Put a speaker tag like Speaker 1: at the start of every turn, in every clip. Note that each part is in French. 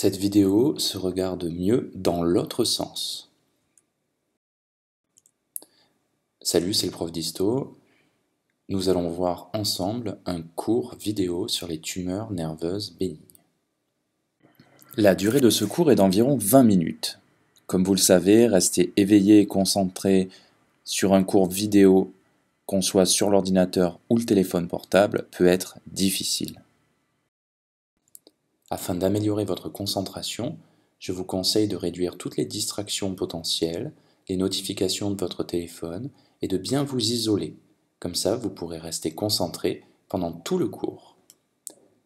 Speaker 1: Cette vidéo se regarde mieux dans l'autre sens. Salut, c'est le prof d'ISTO. Nous allons voir ensemble un cours vidéo sur les tumeurs nerveuses bénignes. La durée de ce cours est d'environ 20 minutes. Comme vous le savez, rester éveillé et concentré sur un cours vidéo, qu'on soit sur l'ordinateur ou le téléphone portable, peut être difficile. Afin d'améliorer votre concentration, je vous conseille de réduire toutes les distractions potentielles, les notifications de votre téléphone et de bien vous isoler. Comme ça, vous pourrez rester concentré pendant tout le cours.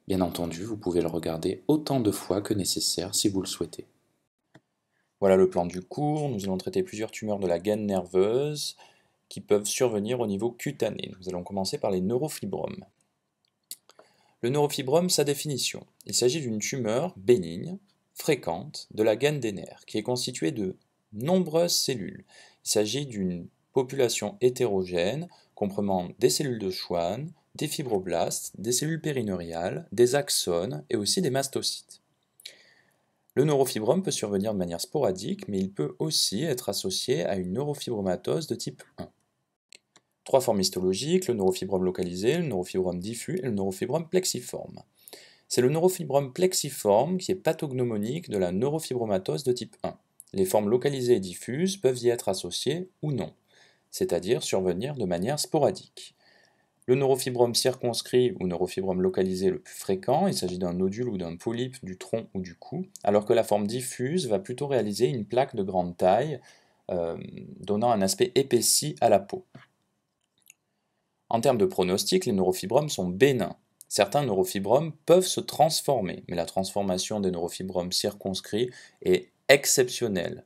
Speaker 1: Bien entendu, vous pouvez le regarder autant de fois que nécessaire si vous le souhaitez. Voilà le plan du cours. Nous allons traiter plusieurs tumeurs de la gaine nerveuse qui peuvent survenir au niveau cutané. Nous allons commencer par les neurofibromes. Le neurofibrome, sa définition. Il s'agit d'une tumeur bénigne, fréquente, de la gaine des nerfs, qui est constituée de nombreuses cellules. Il s'agit d'une population hétérogène comprenant des cellules de Schwann, des fibroblastes, des cellules périneuriales, des axones et aussi des mastocytes. Le neurofibrome peut survenir de manière sporadique, mais il peut aussi être associé à une neurofibromatose de type 1. Trois formes histologiques, le neurofibrome localisé, le neurofibrome diffus et le neurofibrome plexiforme. C'est le neurofibrome plexiforme qui est pathognomonique de la neurofibromatose de type 1. Les formes localisées et diffuses peuvent y être associées ou non, c'est-à-dire survenir de manière sporadique. Le neurofibrome circonscrit ou neurofibrome localisé le plus fréquent, il s'agit d'un nodule ou d'un polype du tronc ou du cou, alors que la forme diffuse va plutôt réaliser une plaque de grande taille, euh, donnant un aspect épaissi à la peau. En termes de pronostic, les neurofibromes sont bénins. Certains neurofibromes peuvent se transformer, mais la transformation des neurofibromes circonscrits est exceptionnelle.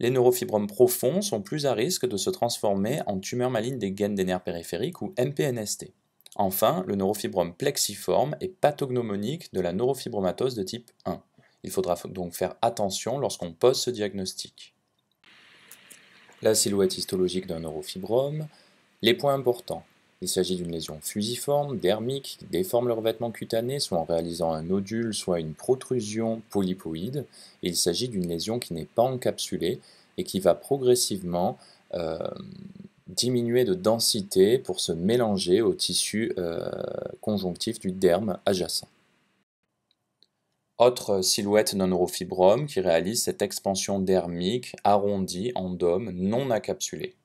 Speaker 1: Les neurofibromes profonds sont plus à risque de se transformer en tumeurs malignes des gaines des nerfs périphériques ou MPNST. Enfin, le neurofibrome plexiforme est pathognomonique de la neurofibromatose de type 1. Il faudra donc faire attention lorsqu'on pose ce diagnostic. La silhouette histologique d'un neurofibrome, les points importants. Il s'agit d'une lésion fusiforme, dermique, qui déforme le revêtement cutané, soit en réalisant un nodule, soit une protrusion polypoïde. il s'agit d'une lésion qui n'est pas encapsulée et qui va progressivement euh, diminuer de densité pour se mélanger au tissu euh, conjonctif du derme adjacent. Autre silhouette non neurofibrome qui réalise cette expansion dermique arrondie en dôme non encapsulée.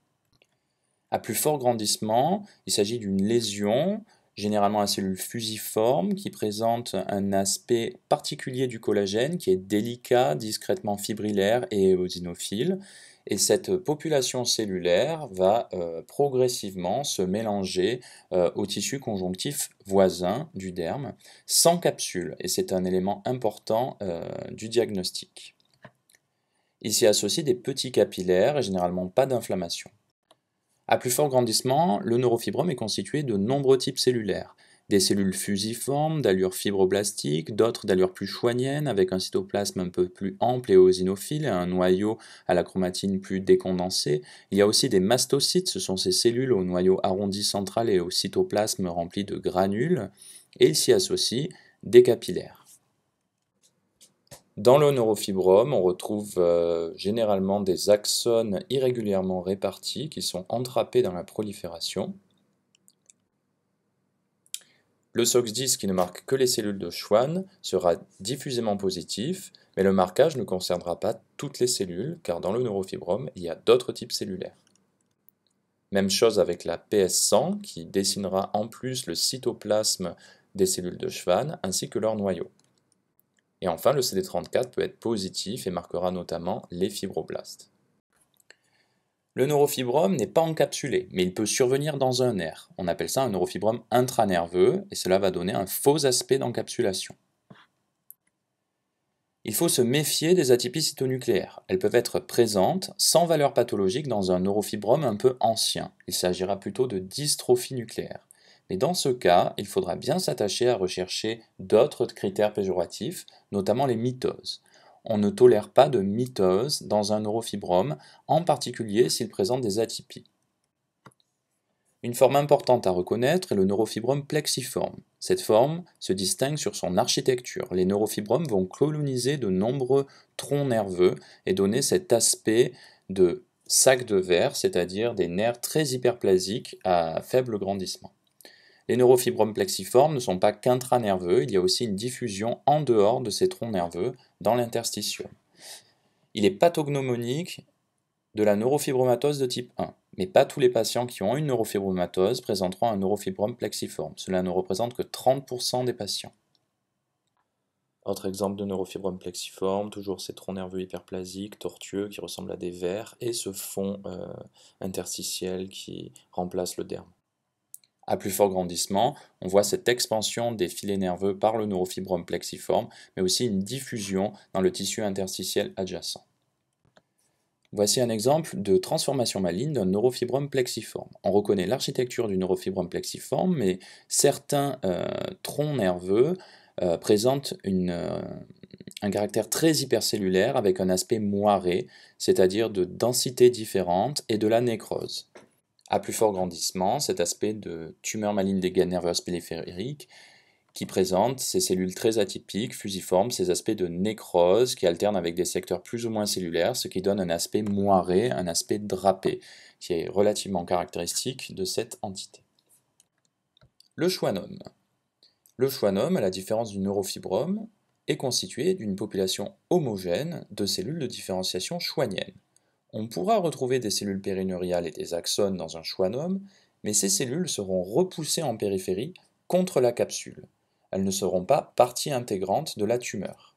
Speaker 1: À plus fort grandissement, il s'agit d'une lésion, généralement à cellules fusiformes, qui présente un aspect particulier du collagène qui est délicat, discrètement fibrillaire et éosinophile. Et cette population cellulaire va euh, progressivement se mélanger euh, au tissu conjonctif voisin du derme, sans capsule. Et c'est un élément important euh, du diagnostic. Il s'y associe des petits capillaires et généralement pas d'inflammation. À plus fort grandissement, le neurofibrome est constitué de nombreux types cellulaires. Des cellules fusiformes, d'allure fibroblastique, d'autres d'allure plus choignienne, avec un cytoplasme un peu plus ample et osinophile, et un noyau à la chromatine plus décondensée. Il y a aussi des mastocytes, ce sont ces cellules au noyau arrondi central et au cytoplasme rempli de granules, et il s'y associe des capillaires. Dans le neurofibrome, on retrouve euh, généralement des axones irrégulièrement répartis qui sont entrapés dans la prolifération. Le SOX10 qui ne marque que les cellules de Schwann sera diffusément positif, mais le marquage ne concernera pas toutes les cellules, car dans le neurofibrome, il y a d'autres types cellulaires. Même chose avec la PS100 qui dessinera en plus le cytoplasme des cellules de Schwann ainsi que leur noyau. Et enfin, le CD34 peut être positif et marquera notamment les fibroblastes. Le neurofibrome n'est pas encapsulé, mais il peut survenir dans un nerf. On appelle ça un neurofibrome intranerveux, et cela va donner un faux aspect d'encapsulation. Il faut se méfier des atypies cytonucléaires. Elles peuvent être présentes sans valeur pathologique dans un neurofibrome un peu ancien. Il s'agira plutôt de dystrophie nucléaire. Mais dans ce cas, il faudra bien s'attacher à rechercher d'autres critères péjoratifs, notamment les mitoses. On ne tolère pas de mitoses dans un neurofibrome, en particulier s'il présente des atypies. Une forme importante à reconnaître est le neurofibrome plexiforme. Cette forme se distingue sur son architecture. Les neurofibromes vont coloniser de nombreux troncs nerveux et donner cet aspect de sac de verre, c'est-à-dire des nerfs très hyperplasiques à faible grandissement. Les neurofibromes plexiformes ne sont pas qu'intranerveux, il y a aussi une diffusion en dehors de ces troncs nerveux, dans l'interstitium. Il est pathognomonique de la neurofibromatose de type 1, mais pas tous les patients qui ont une neurofibromatose présenteront un neurofibrome plexiforme. Cela ne représente que 30% des patients. Autre exemple de neurofibrome plexiforme, toujours ces troncs nerveux hyperplasiques, tortueux, qui ressemblent à des vers, et ce fond euh, interstitiel qui remplace le derme. À plus fort grandissement, on voit cette expansion des filets nerveux par le neurofibrome plexiforme, mais aussi une diffusion dans le tissu interstitiel adjacent. Voici un exemple de transformation maligne d'un neurofibrome plexiforme. On reconnaît l'architecture du neurofibrome plexiforme, mais certains euh, troncs nerveux euh, présentent euh, un caractère très hypercellulaire avec un aspect moiré, c'est-à-dire de densité différente et de la nécrose. À plus fort grandissement, cet aspect de tumeur maligne des gaines nerveuses périphériques qui présente ces cellules très atypiques, fusiformes, ces aspects de nécrose qui alternent avec des secteurs plus ou moins cellulaires, ce qui donne un aspect moiré, un aspect drapé, qui est relativement caractéristique de cette entité. Le schwannome. Le schwannome, à la différence du neurofibrome, est constitué d'une population homogène de cellules de différenciation schwannienne. On pourra retrouver des cellules périnuriales et des axones dans un schwannome, mais ces cellules seront repoussées en périphérie contre la capsule. Elles ne seront pas partie intégrante de la tumeur.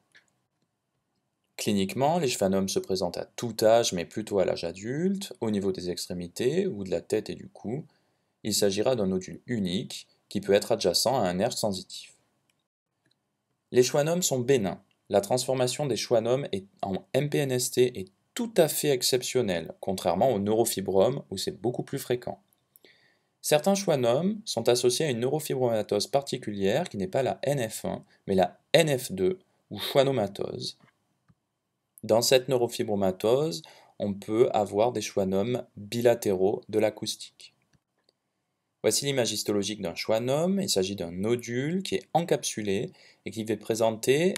Speaker 1: Cliniquement, les schwannomes se présentent à tout âge, mais plutôt à l'âge adulte, au niveau des extrémités ou de la tête et du cou. Il s'agira d'un nodule unique qui peut être adjacent à un nerf sensitif. Les schwannomes sont bénins. La transformation des schwannomes en MPNST est tout à fait exceptionnel, contrairement au neurofibrome où c'est beaucoup plus fréquent. Certains schwannomes sont associés à une neurofibromatose particulière qui n'est pas la NF1, mais la NF2 ou schwannomatose. Dans cette neurofibromatose, on peut avoir des schwannomes bilatéraux de l'acoustique. Voici l'image histologique d'un schwannome. Il s'agit d'un nodule qui est encapsulé et qui va présenter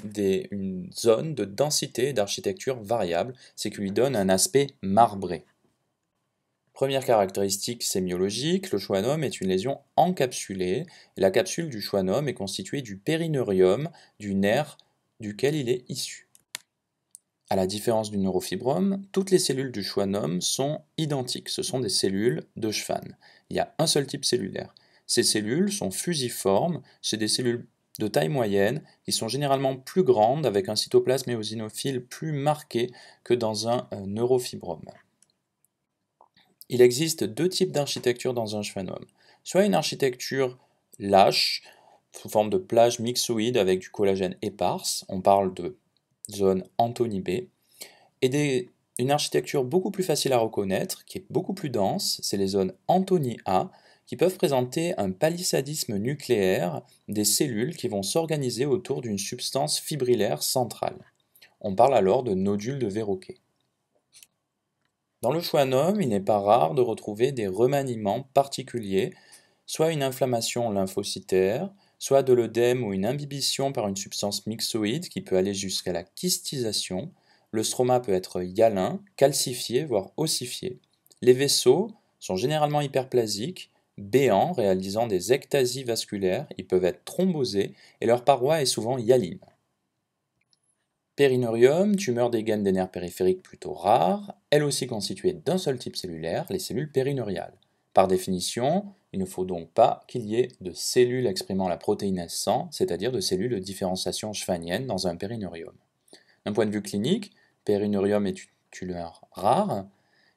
Speaker 1: une zone de densité et d'architecture variable, ce qui lui donne un aspect marbré. Première caractéristique sémiologique, le schwannome est une lésion encapsulée. La capsule du schwannome est constituée du périneurium, du nerf duquel il est issu. À la différence du neurofibrome, toutes les cellules du schwannome sont identiques, ce sont des cellules de Schwann il y a un seul type cellulaire. Ces cellules sont fusiformes, c'est des cellules de taille moyenne, qui sont généralement plus grandes, avec un cytoplasme éosinophile plus marqué que dans un euh, neurofibrome. Il existe deux types d'architecture dans un schwannome. Soit une architecture lâche, sous forme de plage mixoïde avec du collagène éparse, on parle de zone Anthony B, et des une architecture beaucoup plus facile à reconnaître, qui est beaucoup plus dense, c'est les zones Antony A, qui peuvent présenter un palissadisme nucléaire des cellules qui vont s'organiser autour d'une substance fibrillaire centrale. On parle alors de nodules de verroquet. Dans le choix schwannome, il n'est pas rare de retrouver des remaniements particuliers, soit une inflammation lymphocytaire, soit de l'œdème ou une imbibition par une substance myxoïde qui peut aller jusqu'à la kystisation, le stroma peut être yalin, calcifié, voire ossifié. Les vaisseaux sont généralement hyperplasiques, béants, réalisant des ectasies vasculaires, ils peuvent être thrombosés et leur paroi est souvent hyaline. Périneurium, tumeur des gaines des nerfs périphériques plutôt rare, elle aussi constituée d'un seul type cellulaire, les cellules périneuriales. Par définition, il ne faut donc pas qu'il y ait de cellules exprimant la protéine S100, c'est-à-dire de cellules de différenciation schwannienne dans un périneurium. D'un point de vue clinique, périnurium est une tumeur rare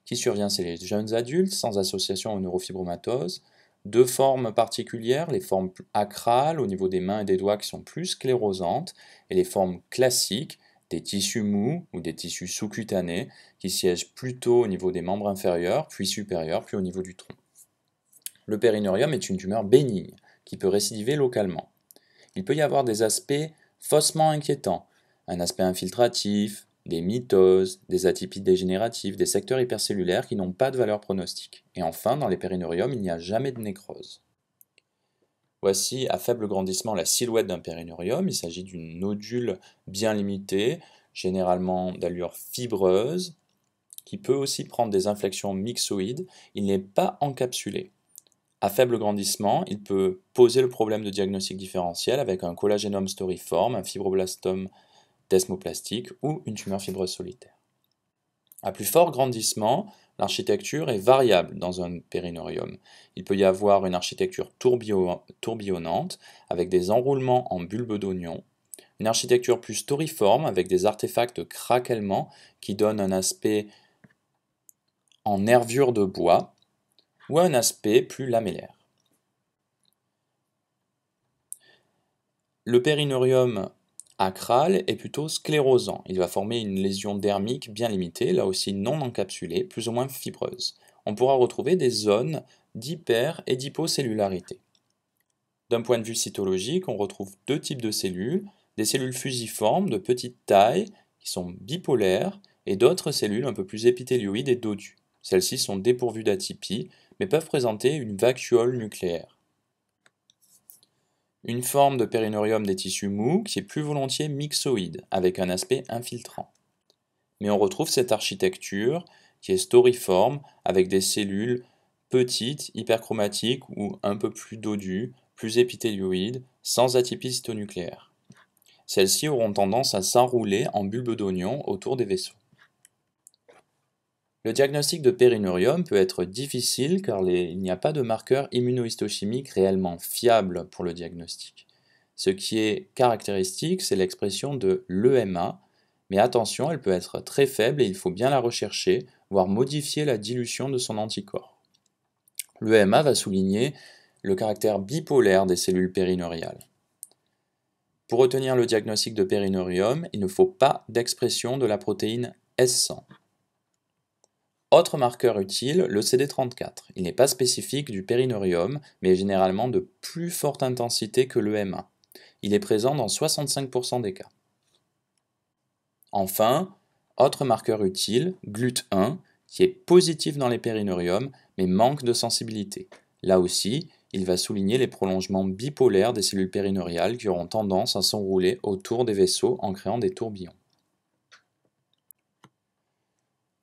Speaker 1: qui survient chez les jeunes adultes sans association aux neurofibromatoses. Deux formes particulières, les formes acrales au niveau des mains et des doigts qui sont plus sclérosantes et les formes classiques des tissus mous ou des tissus sous-cutanés qui siègent plutôt au niveau des membres inférieurs, puis supérieurs, puis au niveau du tronc. Le périnurium est une tumeur bénigne qui peut récidiver localement. Il peut y avoir des aspects faussement inquiétants, un aspect infiltratif, des mitoses, des atypies dégénératives, des secteurs hypercellulaires qui n'ont pas de valeur pronostique. Et enfin, dans les périnuriums, il n'y a jamais de nécrose. Voici à faible grandissement la silhouette d'un périnurium. Il s'agit d'une nodule bien limitée, généralement d'allure fibreuse, qui peut aussi prendre des inflexions mixoïdes. Il n'est pas encapsulé. À faible grandissement, il peut poser le problème de diagnostic différentiel avec un collagénome storiforme, un fibroblastome desmoplastique ou une tumeur fibreuse solitaire. À plus fort grandissement, l'architecture est variable dans un périnorium. Il peut y avoir une architecture tourbillonnante avec des enroulements en bulbes d'oignon, une architecture plus storiforme avec des artefacts de craquellement qui donnent un aspect en nervure de bois ou un aspect plus lamellaire. Le périnorium acral est plutôt sclérosant. Il va former une lésion dermique bien limitée, là aussi non encapsulée, plus ou moins fibreuse. On pourra retrouver des zones d'hyper- et d'hypocellularité. D'un point de vue cytologique, on retrouve deux types de cellules, des cellules fusiformes de petite taille qui sont bipolaires et d'autres cellules un peu plus épithélioïdes et dodues. Celles-ci sont dépourvues d'atypie mais peuvent présenter une vacuole nucléaire une forme de périnurium des tissus mous qui est plus volontiers mixoïde, avec un aspect infiltrant. Mais on retrouve cette architecture qui est storiforme, avec des cellules petites, hyperchromatiques ou un peu plus dodues, plus épithélioïdes, sans atypie cytonucléaire. Celles-ci auront tendance à s'enrouler en bulbes d'oignon autour des vaisseaux. Le diagnostic de périnurium peut être difficile car il n'y a pas de marqueur immunohistochimique réellement fiable pour le diagnostic. Ce qui est caractéristique, c'est l'expression de l'EMA, mais attention, elle peut être très faible et il faut bien la rechercher, voire modifier la dilution de son anticorps. L'EMA va souligner le caractère bipolaire des cellules périnuriales. Pour retenir le diagnostic de périnurium, il ne faut pas d'expression de la protéine S100. Autre marqueur utile, le CD34. Il n'est pas spécifique du périnurium, mais est généralement de plus forte intensité que le M1. Il est présent dans 65% des cas. Enfin, autre marqueur utile, GLUT1, qui est positif dans les périneuriums, mais manque de sensibilité. Là aussi, il va souligner les prolongements bipolaires des cellules périnuriales qui auront tendance à s'enrouler autour des vaisseaux en créant des tourbillons.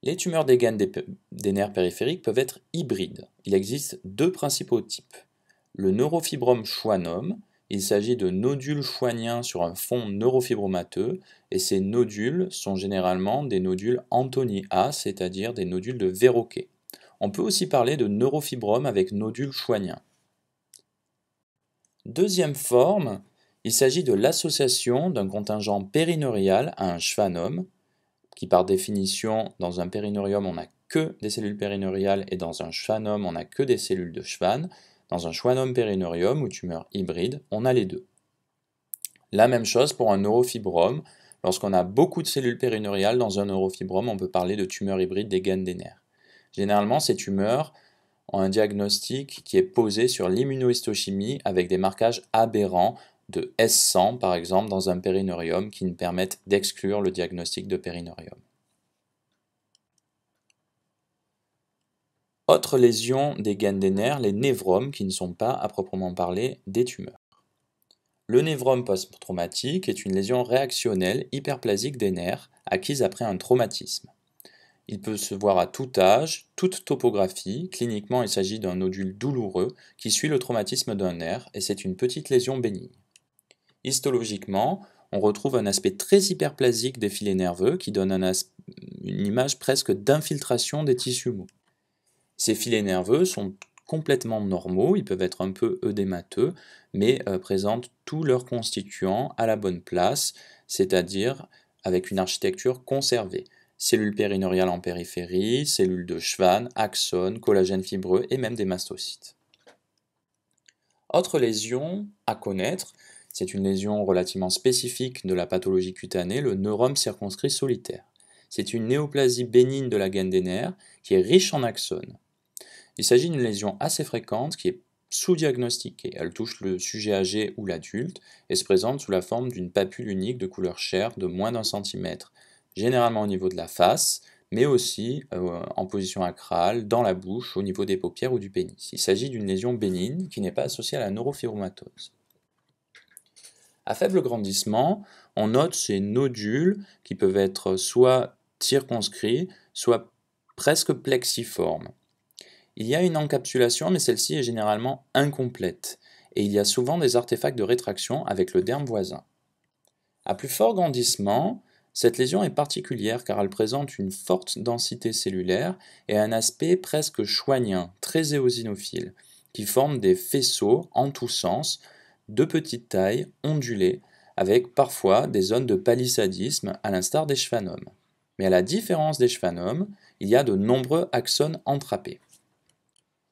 Speaker 1: Les tumeurs des gaines des, nerfs périphériques peuvent être hybrides. Il existe deux principaux types. Le neurofibrome schwannome, il s'agit de nodules schwanniens sur un fond neurofibromateux et ces nodules sont généralement des nodules Antoni A, c'est-à-dire des nodules de verroquet. On peut aussi parler de neurofibrome avec nodules schwanniens. Deuxième forme, il s'agit de l'association d'un contingent périneurial à un schwannome qui par définition, dans un périnurium, on n'a que des cellules périnuriales et dans un schwannome, on n'a que des cellules de Schwann. Dans un schwannome périnurium ou tumeur hybride, on a les deux. La même chose pour un neurofibrome. Lorsqu'on a beaucoup de cellules périnuriales dans un neurofibrome, on peut parler de tumeur hybride des gaines des nerfs. Généralement, ces tumeurs ont un diagnostic qui est posé sur l'immunohistochimie avec des marquages aberrants de S100 par exemple dans un périneurium qui ne permettent d'exclure le diagnostic de périneurium. Autre lésion des gaines des nerfs, les névromes qui ne sont pas à proprement parler des tumeurs. Le névrome post-traumatique est une lésion réactionnelle hyperplasique des nerfs acquise après un traumatisme. Il peut se voir à tout âge, toute topographie. Cliniquement, il s'agit d'un nodule douloureux qui suit le traumatisme d'un nerf et c'est une petite lésion bénigne. Histologiquement, on retrouve un aspect très hyperplasique des filets nerveux qui donne une image presque d'infiltration des tissus mous. Ces filets nerveux sont complètement normaux, ils peuvent être un peu œdémateux, mais euh, présentent tous leurs constituants à la bonne place, c'est-à-dire avec une architecture conservée. Cellules périnuriales en périphérie, cellules de Schwann, axones, collagène fibreux et même des mastocytes. Autre lésion à connaître, c'est une lésion relativement spécifique de la pathologie cutanée, le neurome circonscrit solitaire. C'est une néoplasie bénigne de la gaine des nerfs qui est riche en axones. Il s'agit d'une lésion assez fréquente qui est sous-diagnostiquée. Elle touche le sujet âgé ou l'adulte et se présente sous la forme d'une papule unique de couleur chair de moins d'un centimètre, généralement au niveau de la face, mais aussi euh, en position acrale, dans la bouche, au niveau des paupières ou du pénis. Il s'agit d'une lésion bénigne qui n'est pas associée à la neurofibromatose. À faible grandissement, on note ces nodules qui peuvent être soit circonscrits, soit presque plexiformes. Il y a une encapsulation, mais celle-ci est généralement incomplète, et il y a souvent des artefacts de rétraction avec le derme voisin. À plus fort grandissement, cette lésion est particulière car elle présente une forte densité cellulaire et un aspect presque choignien, très éosinophile, qui forme des faisceaux en tous sens de petite taille, ondulées, avec parfois des zones de palissadisme à l'instar des schwannomes. Mais à la différence des schwannomes, il y a de nombreux axones entrapés.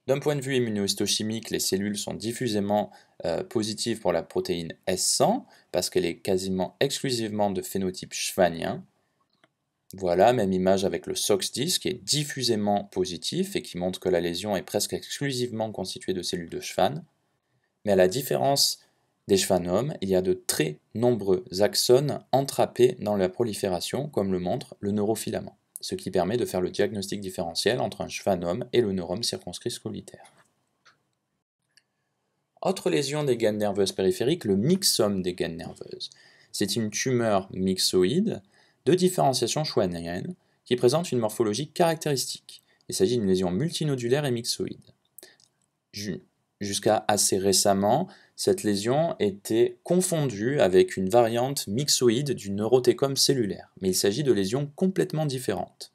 Speaker 1: D'un point de vue immunohistochimique, les cellules sont diffusément euh, positives pour la protéine S100 parce qu'elle est quasiment exclusivement de phénotype chevanien. Voilà, même image avec le SOX10 qui est diffusément positif et qui montre que la lésion est presque exclusivement constituée de cellules de Schwann mais à la différence des schwannomes, il y a de très nombreux axones entrapés dans la prolifération, comme le montre le neurofilament, ce qui permet de faire le diagnostic différentiel entre un schwannome et le neurome circonscrit scolitaire. Autre lésion des gaines nerveuses périphériques, le myxome des gaines nerveuses. C'est une tumeur myxoïde de différenciation schwannienne qui présente une morphologie caractéristique. Il s'agit d'une lésion multinodulaire et myxoïde. Jusqu'à assez récemment, cette lésion était confondue avec une variante myxoïde du neurotécome cellulaire, mais il s'agit de lésions complètement différentes.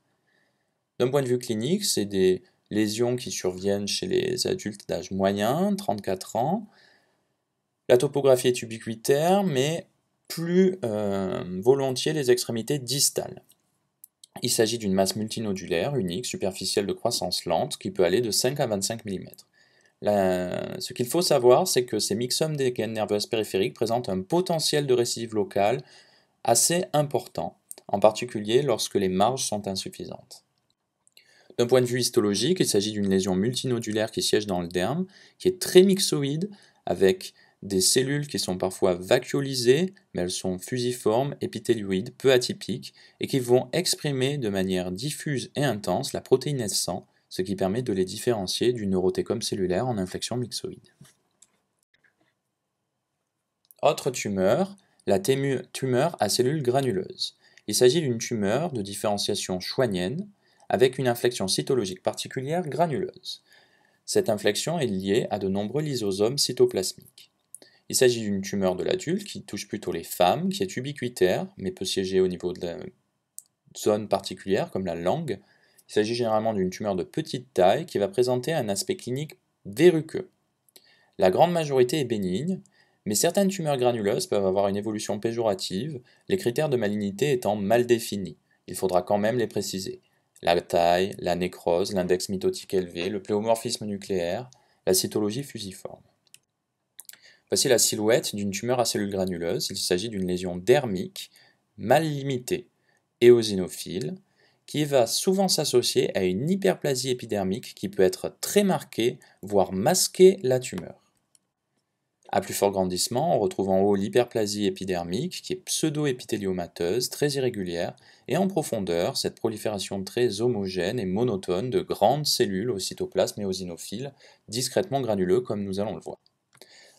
Speaker 1: D'un point de vue clinique, c'est des lésions qui surviennent chez les adultes d'âge moyen, 34 ans. La topographie est ubiquitaire, mais plus euh, volontiers les extrémités distales. Il s'agit d'une masse multinodulaire unique, superficielle de croissance lente, qui peut aller de 5 à 25 mm. Ce qu'il faut savoir, c'est que ces mixomes des gaines nerveuses périphériques présentent un potentiel de récidive locale assez important, en particulier lorsque les marges sont insuffisantes. D'un point de vue histologique, il s'agit d'une lésion multinodulaire qui siège dans le derme, qui est très myxoïde, avec des cellules qui sont parfois vacuolisées, mais elles sont fusiformes, épithélioïdes, peu atypiques, et qui vont exprimer de manière diffuse et intense la protéine S100, ce qui permet de les différencier du neurotécome cellulaire en inflexion myxoïde. Autre tumeur, la tumeur à cellules granuleuses. Il s'agit d'une tumeur de différenciation chouanienne avec une inflexion cytologique particulière granuleuse. Cette inflexion est liée à de nombreux lysosomes cytoplasmiques. Il s'agit d'une tumeur de l'adulte qui touche plutôt les femmes, qui est ubiquitaire, mais peut siéger au niveau de la zone particulière, comme la langue, il s'agit généralement d'une tumeur de petite taille qui va présenter un aspect clinique verruqueux. La grande majorité est bénigne, mais certaines tumeurs granuleuses peuvent avoir une évolution péjorative, les critères de malignité étant mal définis. Il faudra quand même les préciser. La taille, la nécrose, l'index mitotique élevé, le pléomorphisme nucléaire, la cytologie fusiforme. Voici la silhouette d'une tumeur à cellules granuleuses. Il s'agit d'une lésion dermique mal limitée, éosinophile, qui va souvent s'associer à une hyperplasie épidermique qui peut être très marquée, voire masquer la tumeur. À plus fort grandissement, on retrouve en haut l'hyperplasie épidermique qui est pseudo épithéliomateuse très irrégulière, et en profondeur, cette prolifération très homogène et monotone de grandes cellules au cytoplasme et aux discrètement granuleux comme nous allons le voir.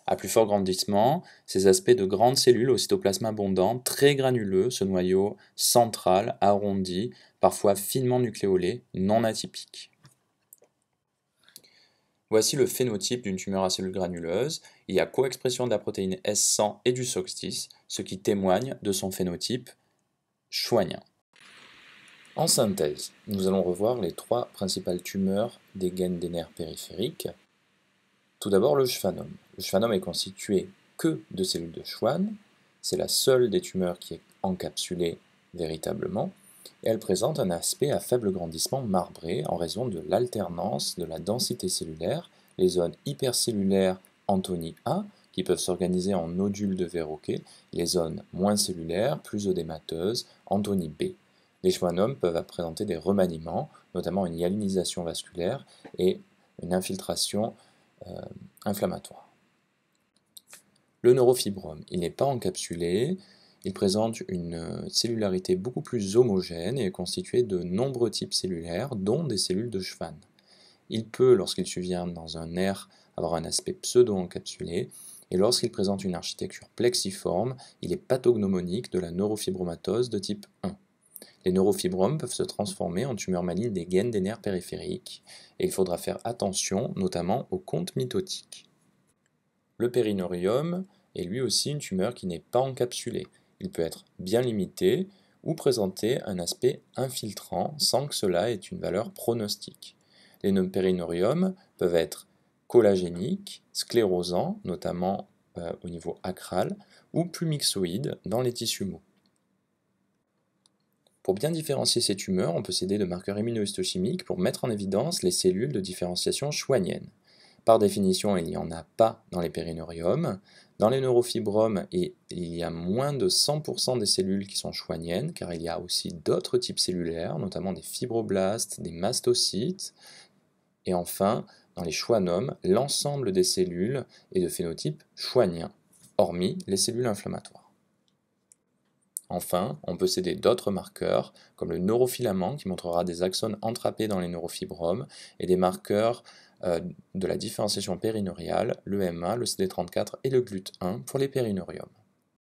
Speaker 1: À plus fort grandissement, ces aspects de grandes cellules au cytoplasme abondant, très granuleux, ce noyau central, arrondi, parfois finement nucléolé, non atypique. Voici le phénotype d'une tumeur à cellules granuleuses. Il y a coexpression de la protéine S100 et du sox ce qui témoigne de son phénotype choignant. En synthèse, nous allons revoir les trois principales tumeurs des gaines des nerfs périphériques, tout d'abord le schwannome. Le schwannome est constitué que de cellules de Schwann, c'est la seule des tumeurs qui est encapsulée véritablement, et elle présente un aspect à faible grandissement marbré en raison de l'alternance de la densité cellulaire, les zones hypercellulaires Antony A, qui peuvent s'organiser en nodules de verroquet, les zones moins cellulaires, plus odémateuses, Antony B. Les schwannomes peuvent présenter des remaniements, notamment une hyalinisation vasculaire et une infiltration euh, inflammatoire. Le neurofibrome, il n'est pas encapsulé, il présente une euh, cellularité beaucoup plus homogène et est constitué de nombreux types cellulaires, dont des cellules de Schwann. Il peut, lorsqu'il survient dans un air, avoir un aspect pseudo-encapsulé, et lorsqu'il présente une architecture plexiforme, il est pathognomonique de la neurofibromatose de type 1. Les neurofibromes peuvent se transformer en tumeurs malignes des gaines des nerfs périphériques et il faudra faire attention notamment aux comptes mitotiques. Le périnorium est lui aussi une tumeur qui n'est pas encapsulée. Il peut être bien limité ou présenter un aspect infiltrant sans que cela ait une valeur pronostique. Les périnoriums peuvent être collagéniques, sclérosants, notamment euh, au niveau acral, ou plumixoïdes dans les tissus mous. Pour bien différencier ces tumeurs, on peut s'aider de marqueurs immunohistochimiques pour mettre en évidence les cellules de différenciation schwannienne. Par définition, il n'y en a pas dans les périnuriums. Dans les neurofibromes, et il y a moins de 100% des cellules qui sont schwanniennes, car il y a aussi d'autres types cellulaires, notamment des fibroblastes, des mastocytes. Et enfin, dans les schwannomes, l'ensemble des cellules est de phénotype schwannien, hormis les cellules inflammatoires. Enfin, on peut céder d'autres marqueurs, comme le neurofilament qui montrera des axones entrapés dans les neurofibromes, et des marqueurs euh, de la différenciation périnoriale, le MA, le CD34 et le GLUT1 pour les périnoriums.